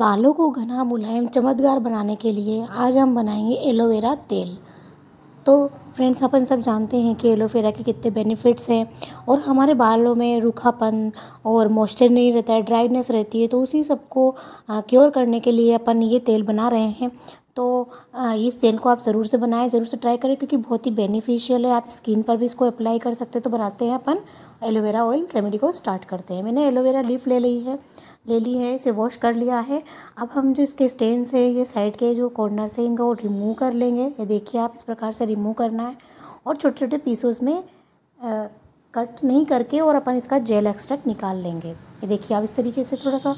बालों को घना मुलायम चमत्कार बनाने के लिए आज हम बनाएंगे एलोवेरा तेल तो फ्रेंड्स अपन सब जानते हैं कि एलोवेरा के कितने बेनिफिट्स हैं और हमारे बालों में रूखापन और मॉइस्चर नहीं रहता है ड्राइनेस रहती है तो उसी सबको क्योर करने के लिए अपन ये तेल बना रहे हैं तो इस तेल को आप ज़रूर से बनाएं ज़रूर से ट्राई करें क्योंकि बहुत ही बेनिफिशियल है आप स्किन पर भी इसको अप्लाई कर सकते हैं तो बनाते हैं अपन एलोवेरा ऑयल रेमेडी को स्टार्ट करते हैं मैंने एलोवेरा लीफ ले ली है ले ली है इसे वॉश कर लिया है अब हम जो इसके स्टेन से ये साइड के जो कॉर्नर से इनको रिमूव कर लेंगे ये देखिए आप इस प्रकार से रिमूव करना है और छोटे छोटे पीसोस में आ, कट नहीं करके और अपन इसका जेल एक्सट्रैक्ट निकाल लेंगे ये देखिए आप इस तरीके से थोड़ा सा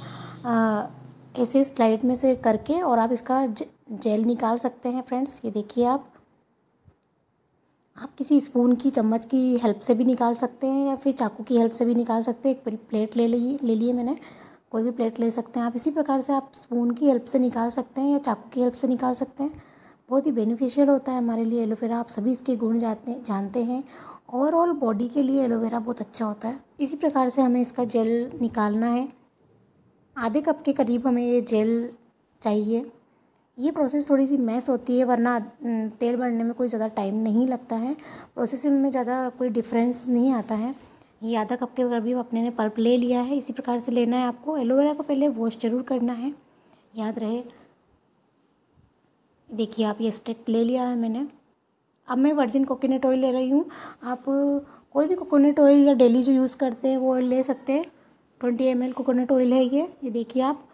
ऐसे स्लाइड में से करके और आप इसका जेल निकाल सकते हैं फ्रेंड्स ये देखिए आप आप किसी स्पून की चम्मच की हेल्प से भी निकाल सकते हैं या फिर चाकू की हेल्प से भी निकाल सकते हैं एक प्लेट ले ली ले लिए मैंने कोई भी प्लेट ले सकते हैं आप इसी प्रकार से आप स्पून की हेल्प से निकाल सकते हैं या चाकू की हेल्प से निकाल सकते हैं बहुत ही बेनिफिशियल होता है हमारे लिए एलोवेरा आप सभी इसके गुण जाते जानते हैं ओवरऑल बॉडी के लिए एलोवेरा बहुत अच्छा होता है इसी प्रकार से हमें इसका जेल निकालना है आधे कप के करीब हमें ये जेल चाहिए ये प्रोसेस थोड़ी सी मैस होती है वरना तेल बनने में कोई ज़्यादा टाइम नहीं लगता है प्रोसेसिंग में ज़्यादा कोई डिफरेंस नहीं आता है ये आधा कप के अभी अपने ने पल्प ले लिया है इसी प्रकार से लेना है आपको एलोवेरा को पहले वॉश जरूर करना है याद रहे देखिए आप ये स्टेक ले लिया है मैंने अब मैं वर्जिन कोकोनट ऑयल ले रही हूँ आप कोई भी कोकोनट ऑयल या डेली जो यूज़ करते हैं वो ले सकते हैं twenty M L coconut oil है ये ये देखिए आप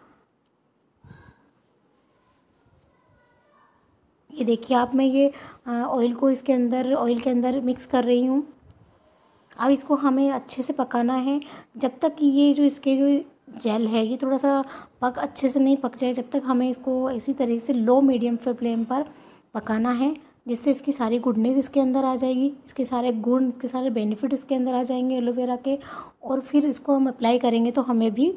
ये देखिए आप मैं ये ऑयल को इसके अंदर ऑयल के अंदर मिक्स कर रही हूँ अब इसको हमें अच्छे से पकाना है जब तक कि ये जो इसके जो जेल है ये थोड़ा सा पक अच्छे से नहीं पक जाए जब तक हमें इसको इसी तरीके से लो मीडियम फ्लेम पर पकाना है जिससे इसकी सारी गुडनेस इसके अंदर आ जाएगी इसके सारे गुण इसके सारे बेनिफिट इसके अंदर आ जाएंगे एलोवेरा के और फिर इसको हम अप्लाई करेंगे तो हमें भी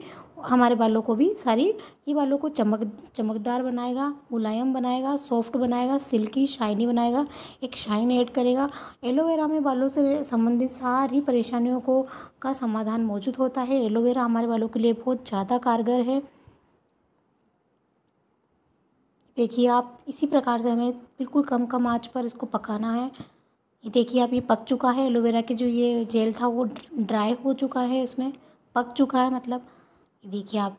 हमारे बालों को भी सारी ये बालों को चमक चमकदार बनाएगा मुलायम बनाएगा सॉफ्ट बनाएगा सिल्की शाइनी बनाएगा एक शाइन ऐड करेगा एलोवेरा में बालों से संबंधित सारी परेशानियों को का समाधान मौजूद होता है एलोवेरा हमारे बालों के लिए बहुत ज़्यादा कारगर है देखिए आप इसी प्रकार से हमें बिल्कुल कम कम आँच पर इसको पकाना है ये देखिए आप ये पक चुका है एलोवेरा के जो ये जेल था वो ड्राई हो चुका है इसमें पक चुका है मतलब देखिए आप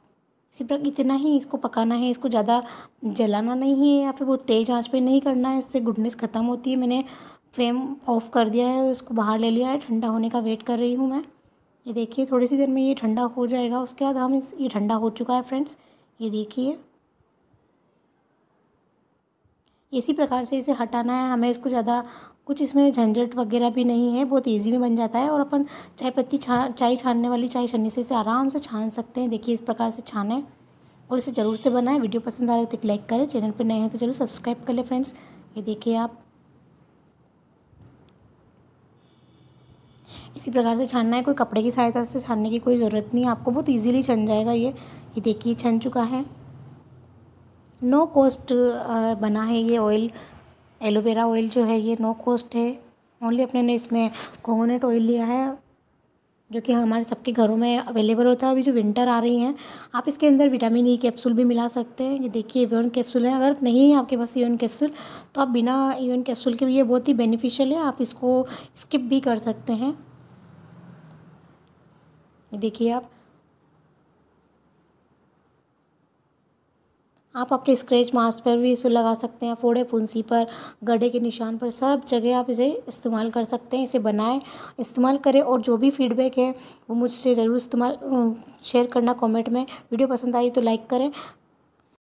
इसी प्रकार इतना ही इसको पकाना है इसको ज़्यादा जलाना नहीं है या फिर बहुत तेज़ आंच पे नहीं करना है इससे गुडनेस ख़त्म होती है मैंने फ्लेम ऑफ कर दिया है उसको बाहर ले लिया है ठंडा होने का वेट कर रही हूँ मैं ये देखिए थोड़ी सी देर में ये ठंडा हो जाएगा उसके बाद हम इस ये ठंडा हो चुका है फ्रेंड्स ये देखिए इसी प्रकार से इसे हटाना है हमें इसको ज़्यादा कुछ इसमें झंझट वगैरह भी नहीं है बहुत ईजी में बन जाता है और अपन चाय पत्ती छा चाय छानने वाली चाय छन्नी से इसे आराम से छान सकते हैं देखिए इस प्रकार से छाने और इसे ज़रूर से बनाएं वीडियो पसंद आ रहा है तो लाइक करें चैनल पर नए हैं तो जरूर सब्सक्राइब कर लें फ्रेंड्स ये देखिए आप इसी प्रकार से छानना है कोई कपड़े की सहायता से छानने की कोई ज़रूरत नहीं है आपको बहुत ईजिली छन जाएगा ये ये देखिए छन चुका है नो कॉस्ट uh, बना है ये ऑयल एलोवेरा ऑयल जो है ये नो कॉस्ट है ओनली अपने ने इसमें कोकोनट ऑयल लिया है जो कि हमारे सबके घरों में अवेलेबल होता है अभी जो विंटर आ रही हैं आप इसके अंदर विटामिन ई कैप्सूल भी मिला सकते हैं ये देखिए एवन कैप्सूल है अगर नहीं है आपके पास एवन कैप्सूल तो आप बिना एवन कैप्सूल के भी ये बहुत ही बेनिफिशियल है आप इसको स्किप भी कर सकते हैं देखिए आप आप आपके स्क्रैच मार्क्स पर भी इसे लगा सकते हैं फोड़े फुंसी पर गड्ढे के निशान पर सब जगह आप इसे इस्तेमाल कर सकते हैं इसे बनाएं इस्तेमाल करें और जो भी फीडबैक है वो मुझसे ज़रूर इस्तेमाल शेयर करना कमेंट में वीडियो पसंद आई तो लाइक करें